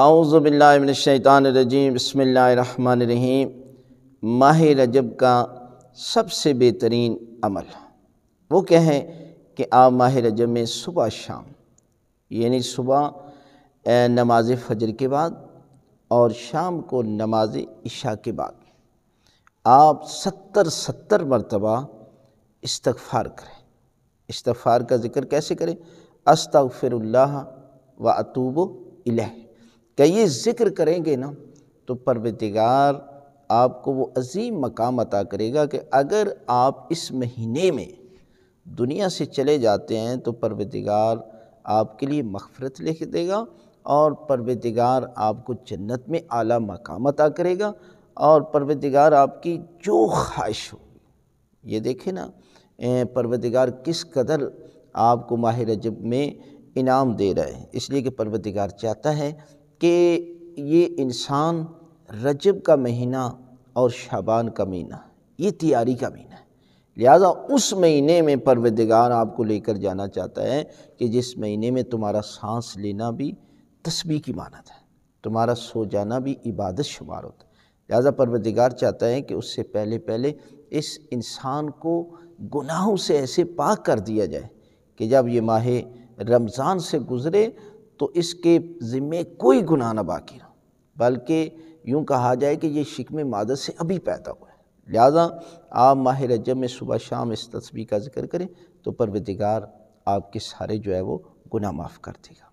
आउज़बिल्लिनशैतानरजीम बसमीम माह रजब का सबसे बेहतरीन अमल वो क्या है कि आप माह रजब में सुबह शाम यानी सुबह नमाज फजर के बाद और शाम को नमाज इशा के बाद आप सत्तर सत्तर मरतबा इस्तफ़ार करें इस्तफ़ार का ज़िक्र कैसे करें अस्तफ़िरल्ला व अतूब इलह क्या ये ज़िक्र करेंगे ना तो परवतिगार आपको वो अजीम मकाम अता करेगा कि अगर आप इस महीने में दुनिया से चले जाते हैं तो परवतिगार आपके लिए मगफरत लिख देगा और परवतिगार आपको जन्नत में आला मकाम अता करेगा और परवतिगार आपकी जो ख्वाहिश होगी ये देखें ना परवदिगार किस कदर आपको माहिर जब में इनाम दे रहा है इसलिए कि परवतिगार चाहता है कि ये इंसान रजब का महीना और शाबान का महीना ये तैयारी का महीना है लिहाजा उस महीने में परवदगार आपको लेकर जाना चाहता है कि जिस महीने में तुम्हारा सांस लेना भी तस्बी की मानत है तुम्हारा सो जाना भी इबादत शुमार होता है लिहाजा परवदगार चाहता है कि उससे पहले पहले इस इंसान को गुनाहों से ऐसे पाक कर दिया जाए कि जब ये माह रमज़ान से गुज़रे तो इसके ज़िम्मे कोई गुनाह ना बाकी रहा बल्कि यूँ कहा जाए कि ये शिकम मादत से अभी पैदा हुआ है लिहाजा आप माह रजब में सुबह शाम इस तस्वीर का जिक्र करें तो परवदिगार आपके सारे जो है वो गुनाह माफ़ कर देगा